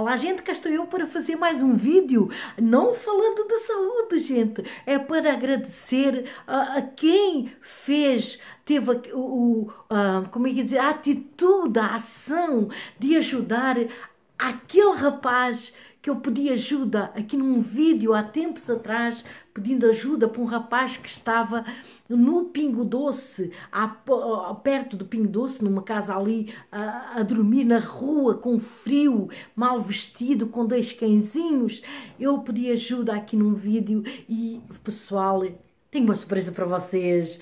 Olá, gente, cá estou eu para fazer mais um vídeo, não falando de saúde, gente, é para agradecer a, a quem fez, teve a, o, a, como é que é dizer, a atitude, a ação de ajudar aquele rapaz que eu pedi ajuda aqui num vídeo há tempos atrás pedindo ajuda para um rapaz que estava no Pingo Doce, a, a, perto do Pingo Doce, numa casa ali, a, a, dormir na rua, com frio, mal vestido, com dois cãezinhos. Eu pedi ajuda aqui num vídeo e, pessoal, tenho uma surpresa para vocês.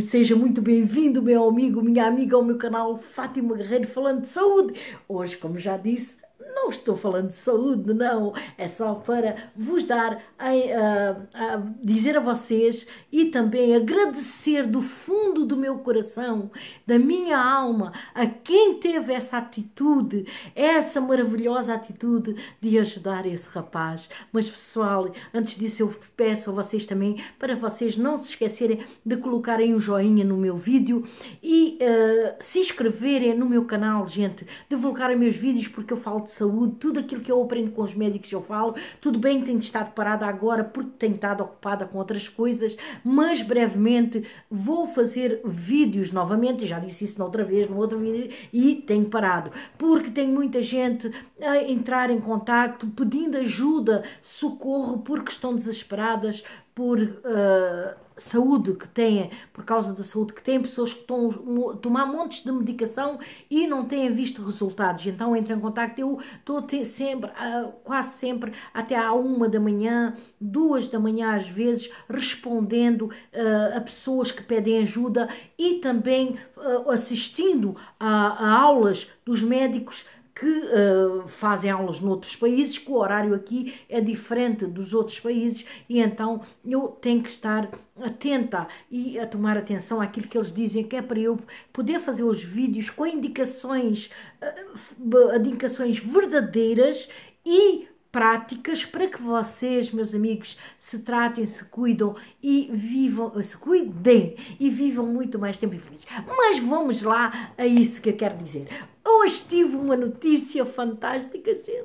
Seja muito bem-vindo, meu amigo, minha amiga, ao meu canal Fátima Guerreiro Falando de Saúde. Hoje, como já disse, não estou falando de saúde, não. É só para vos dar, a, a, a dizer a vocês e também agradecer do fundo do meu coração, da minha alma, a quem teve essa atitude, essa maravilhosa atitude de ajudar esse rapaz. Mas pessoal, antes disso eu peço a vocês também para vocês não se esquecerem de colocarem um joinha no meu vídeo e uh, se inscreverem no meu canal, gente, de colocarem meus vídeos porque eu falo de saúde, tudo aquilo que eu aprendo com os médicos eu falo. Tudo bem que tenho estado parada agora porque tenho estado ocupada com outras coisas, mas brevemente vou fazer vídeos novamente. Já disse isso noutra vez, no outro vídeo, e tenho parado porque tem muita gente a entrar em contato pedindo ajuda, socorro, porque estão desesperadas, por uh, saúde que têm, por causa da saúde que têm, pessoas que estão a tomar montes de medicação e não têm visto resultados. Então entram em contato. Eu estou sempre, uh, quase sempre, até à uma da manhã, duas da manhã às vezes, respondendo uh, a pessoas que pedem ajuda e também assistindo a, a aulas dos médicos que uh, fazem aulas noutros países, que o horário aqui é diferente dos outros países e então eu tenho que estar atenta e a tomar atenção àquilo que eles dizem, que é para eu poder fazer os vídeos com indicações, uh, indicações verdadeiras e práticas para que vocês, meus amigos, se tratem, se cuidam e vivam, se cuidem e vivam muito mais tempo e felizes. Mas vamos lá a isso que eu quero dizer. Hoje tive uma notícia fantástica, gente.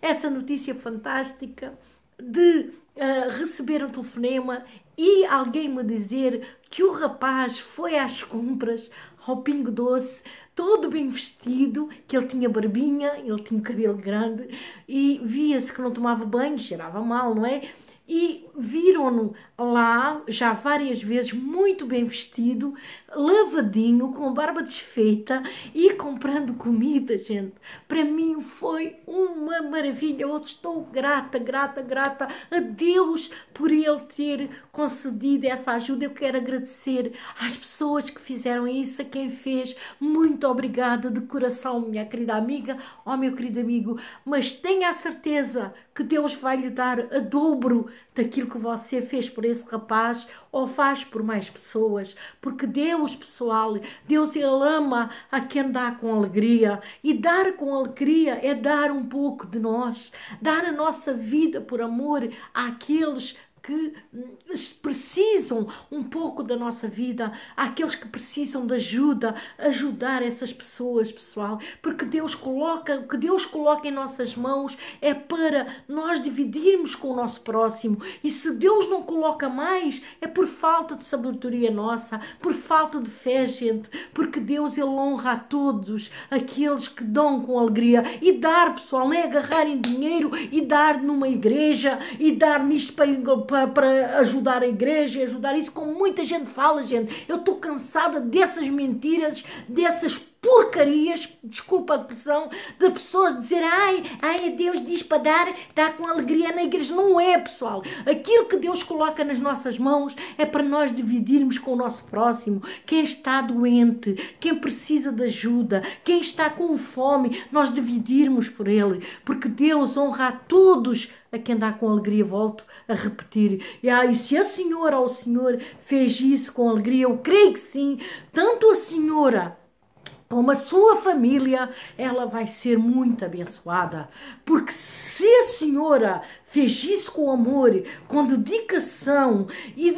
Essa notícia fantástica de uh, receber um telefonema e alguém me dizer que o rapaz foi às compras ao Pingo Doce, todo bem vestido, que ele tinha barbinha, ele tinha cabelo grande e via-se que não tomava banho, cheirava mal, não é? e viram-no lá já várias vezes, muito bem vestido, lavadinho, com barba desfeita e comprando comida, gente. Para mim foi uma maravilha. Eu estou grata, grata, grata a Deus por ele ter concedido essa ajuda. Eu quero agradecer às pessoas que fizeram isso, a quem fez. Muito obrigada de coração, minha querida amiga, ó oh, meu querido amigo. Mas tenha a certeza que Deus vai lhe dar a dobro daquilo que você fez por esse rapaz ou faz por mais pessoas, porque Deus, pessoal, Deus ele ama a quem dá com alegria e dar com alegria é dar um pouco de nós, dar a nossa vida por amor àqueles que hum, precisam um pouco da nossa vida, aqueles que precisam de ajuda, ajudar essas pessoas, pessoal, porque Deus coloca, o que Deus coloca em nossas mãos é para nós dividirmos com o nosso próximo. E se Deus não coloca mais, é por falta de sabedoria nossa, por falta de fé, gente, porque Deus ele honra a todos aqueles que dão com alegria e dar, pessoal, não é agarrarem dinheiro e dar numa igreja e dar nisto para para, para ajudar a igreja e ajudar isso, como muita gente fala, gente. Eu estou cansada dessas mentiras, dessas porcarias, desculpa a depressão, de pessoas dizer ai, ai, Deus diz para dar, está com alegria na igreja. Não é, pessoal. Aquilo que Deus coloca nas nossas mãos é para nós dividirmos com o nosso próximo. Quem está doente, quem precisa de ajuda, quem está com fome, nós dividirmos por ele. Porque Deus honra a todos a quem dá com alegria, volto a repetir. E, aí se a senhora ou o senhor fez isso com alegria, eu creio que sim, tanto a senhora como a sua família, ela vai ser muito abençoada. Porque se a senhora fez isso com amor, com dedicação e, e,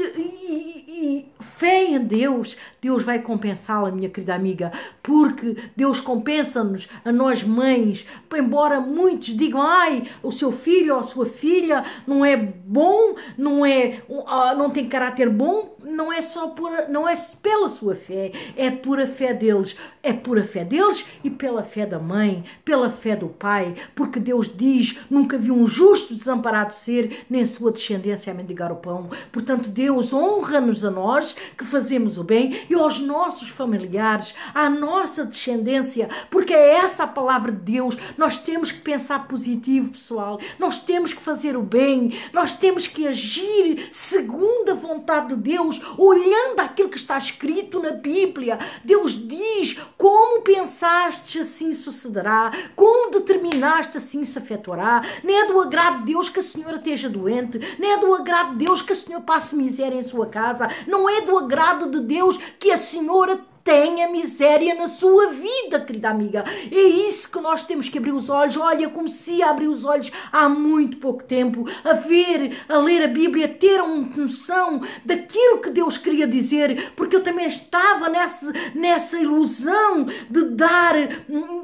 e fé em Deus, Deus vai compensá-la, minha querida amiga. Porque Deus compensa-nos, a nós mães. Embora muitos digam, ai, o seu filho ou a sua filha não é bom, não, é, ah, não tem caráter bom, não é só por, não é pela sua fé, é por a fé deles, é por a fé deles e pela fé da mãe, pela fé do pai, porque Deus diz: nunca vi um justo desamparado ser, nem sua descendência a mendigar o pão. Portanto, Deus honra-nos a nós que fazemos o bem e aos nossos familiares, à nossa descendência, porque é essa a palavra de Deus. Nós temos que pensar positivo, pessoal. Nós temos que fazer o bem, nós temos que agir segundo a vontade de Deus Deus, olhando aquilo que está escrito na Bíblia, Deus diz: como pensaste, assim sucederá, como determinaste, assim se efetuará. Não é do agrado de Deus que a senhora esteja doente, não é do agrado de Deus que a senhora passe miséria em sua casa, não é do agrado de Deus que a senhora tenha miséria na sua vida, querida amiga. É isso que nós temos que abrir os olhos. Olha, comecei a abrir os olhos há muito pouco tempo, a ver, a ler a Bíblia, ter uma noção daquilo que Deus queria dizer, porque eu também estava nessa, nessa ilusão de dar,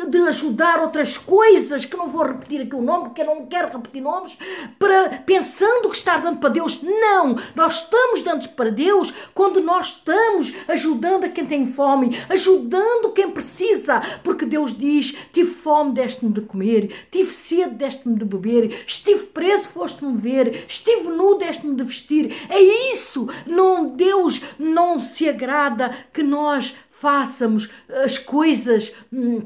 de ajudar outras coisas, que não vou repetir aqui o nome, porque eu não quero repetir nomes, para, pensando que estar dando para Deus. Não! Nós estamos dando para Deus quando nós estamos ajudando a quem tem fome fome, ajudando quem precisa, porque Deus diz: Tive fome, deste-me de comer, tive sede, deste-me de beber, estive preso, foste-me ver, estive nu, deste-me de vestir. É isso! Não, Deus não se agrada que nós façamos as coisas. Hum,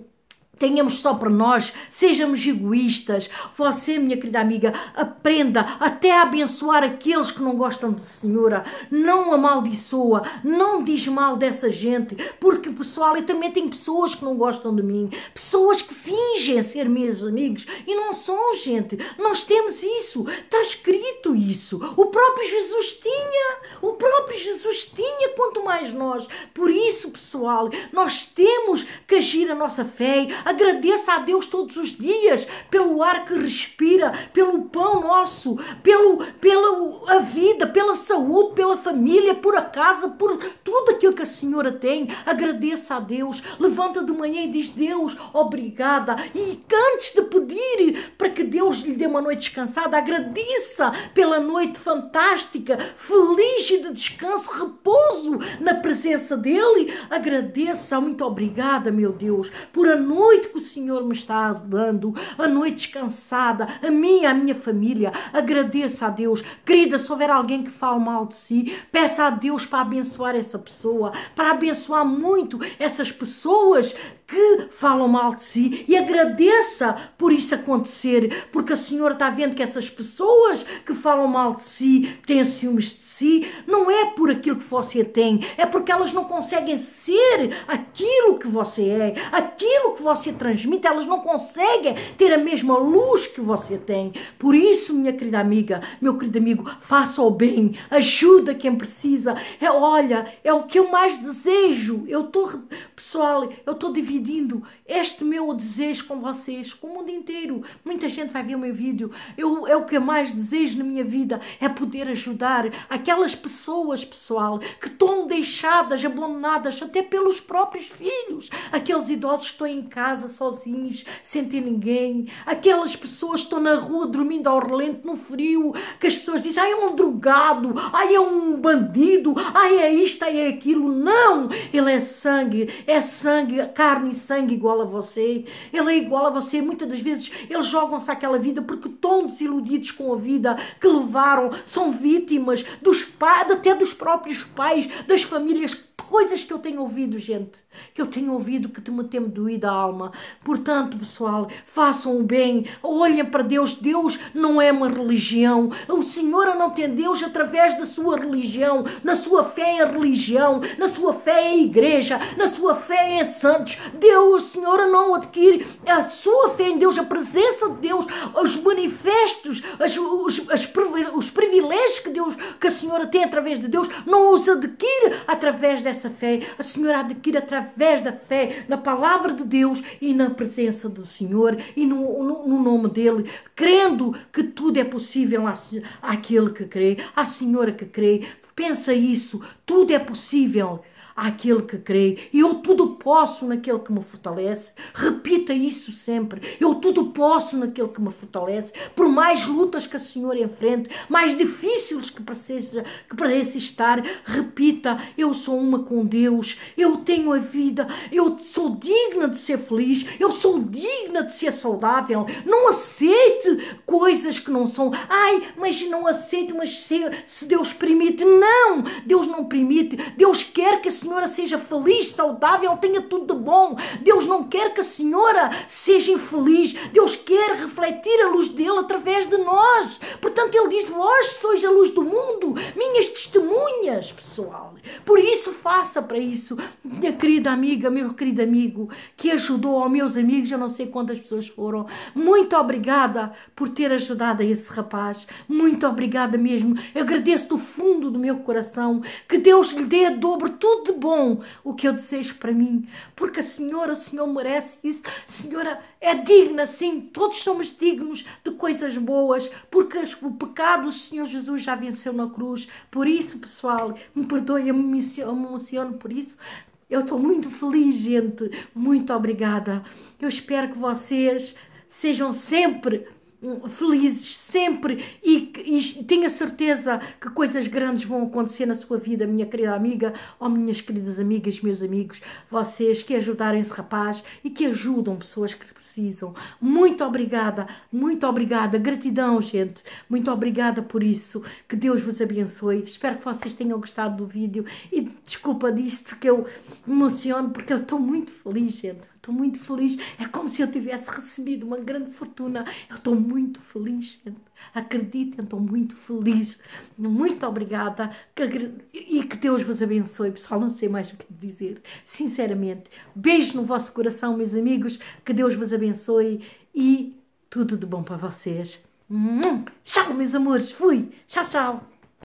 tenhamos só para nós, sejamos egoístas. Você, minha querida amiga, aprenda até a abençoar aqueles que não gostam de Senhora. Não amaldiçoa, não diz mal dessa gente, porque pessoal, eu também tenho pessoas que não gostam de mim, pessoas que fingem ser meus amigos e não são, gente. Nós temos isso, está escrito isso. O próprio Jesus tinha, o próprio Jesus tinha, quanto mais nós. Por isso, pessoal, nós temos que agir a nossa fé, a Agradeça a Deus todos os dias pelo ar que respira, pelo pão nosso, pelo, pela a vida, pela saúde, pela família, por a casa, por tudo aquilo que a senhora tem. Agradeça a Deus. Levanta de manhã e diz: Deus, obrigada. E antes de pedir para que Deus lhe dê uma noite descansada, agradeça pela noite fantástica, feliz e de descanso, repouso na presença dele. Agradeça, muito obrigada, meu Deus, por a noite noite que o Senhor me está dando, a noite descansada, a mim, a minha família. Agradeça a Deus. Querida, se houver alguém que fale mal de si, peça a Deus para abençoar essa pessoa, para abençoar muito essas pessoas que falam mal de si e agradeça por isso acontecer, porque o Senhor está vendo que essas pessoas que falam mal de si, têm ciúmes de si, não é por aquilo que você tem, é porque elas não conseguem ser aquilo que você é, aquilo que você você transmite, elas não conseguem ter a mesma luz que você tem. Por isso, minha querida amiga, meu querido amigo, faça o bem, ajuda quem precisa. É, olha, é o que eu mais desejo. Eu estou pessoal, eu estou dividindo este meu desejo com vocês, com o mundo inteiro. Muita gente vai ver o meu vídeo. Eu, é o que eu mais desejo na minha vida, é poder ajudar aquelas pessoas, pessoal, que estão deixadas, abandonadas até pelos próprios filhos, aqueles idosos que estão em casa casa sozinhos, sem ter ninguém. Aquelas pessoas que estão na rua dormindo ao relento no frio, que as pessoas dizem, ai é um drogado, ai é um bandido, ai é isto, ai é aquilo. Não! Ele é sangue, é sangue, carne e sangue igual a você. Ele é igual a você. Muitas das vezes eles jogam-se àquela vida porque estão desiludidos com a vida que levaram, são vítimas dos pais, até dos próprios pais, das famílias que coisas que eu tenho ouvido, gente, que eu tenho ouvido que me tem doído a alma. Portanto, pessoal, façam o bem, olhem para Deus. Deus não é uma religião. O Senhor não tem Deus através da sua religião. Na sua fé em é religião, na sua fé em é igreja, na sua fé em é santos. Deus, o Senhor não adquire a sua fé em Deus, a presença de Deus, os manifestos, as, os, as, os privilégios que Deus, que a Senhora tem através de Deus, não os adquire através dessa essa fé, a senhora adquire através da fé na palavra de Deus e na presença do Senhor e no, no, no nome dele, crendo que tudo é possível àquele que crê, à senhora que crê. Pensa isso, tudo é possível àquele que crê. Eu tudo posso naquele que me fortalece. Repita isso sempre. Eu tudo posso naquele que me fortalece. Por mais lutas que a senhora enfrente, mais difíceis que pareça, que pareça estar, repita: Eu sou uma com Deus. Eu tenho a vida. Eu sou digna de ser feliz. Eu sou digna de ser saudável. Não aceite coisas que não são. Ai, mas não aceite, mas se, se Deus permite. Não! Deus não permite. Deus quer que a senhora seja feliz, saudável, tenha tudo de bom. Deus não quer que a senhora seja infeliz. Deus quer refletir a luz dele através de nós. Portanto, ele diz: Vós sois a luz do mundo, minhas testemunhas, pessoal. Por isso, faça para isso. Minha querida amiga, meu querido amigo, que ajudou, aos meus amigos, eu não sei quantas pessoas foram. Muito obrigada por ter ajudado a esse rapaz. Muito obrigada mesmo. Eu agradeço do fundo do meu coração. Que Deus lhe dê dobro tudo de bom o que eu desejo para mim. Porque a senhora, o senhor merece isso. A senhora é digna, sim. Todos somos dignos de coisas boas. Porque o pecado o Senhor Jesus já venceu na cruz. Por isso, pessoal, me perdoe a minha emociono, por isso. Eu estou muito feliz, gente. Muito obrigada. Eu espero que vocês sejam sempre felizes sempre e, e tenha certeza que coisas grandes vão acontecer na sua vida, minha querida amiga ou minhas queridas amigas, meus amigos, vocês que ajudarem esse rapaz e que ajudam pessoas que precisam. Muito obrigada, muito obrigada, gratidão, gente, muito obrigada por isso. Que Deus vos abençoe. Espero que vocês tenham gostado do vídeo e desculpa disto que eu emociono porque eu estou muito feliz, gente. Estou muito feliz. É como se eu tivesse recebido uma grande fortuna. Eu estou muito feliz, gente. Acreditem, estou muito feliz. Muito obrigada. E que Deus vos abençoe, pessoal. Não sei mais o que dizer. Sinceramente. Beijo no vosso coração, meus amigos. Que Deus vos abençoe. E tudo de bom para vocês. Tchau, meus amores. Fui. Tchau, tchau.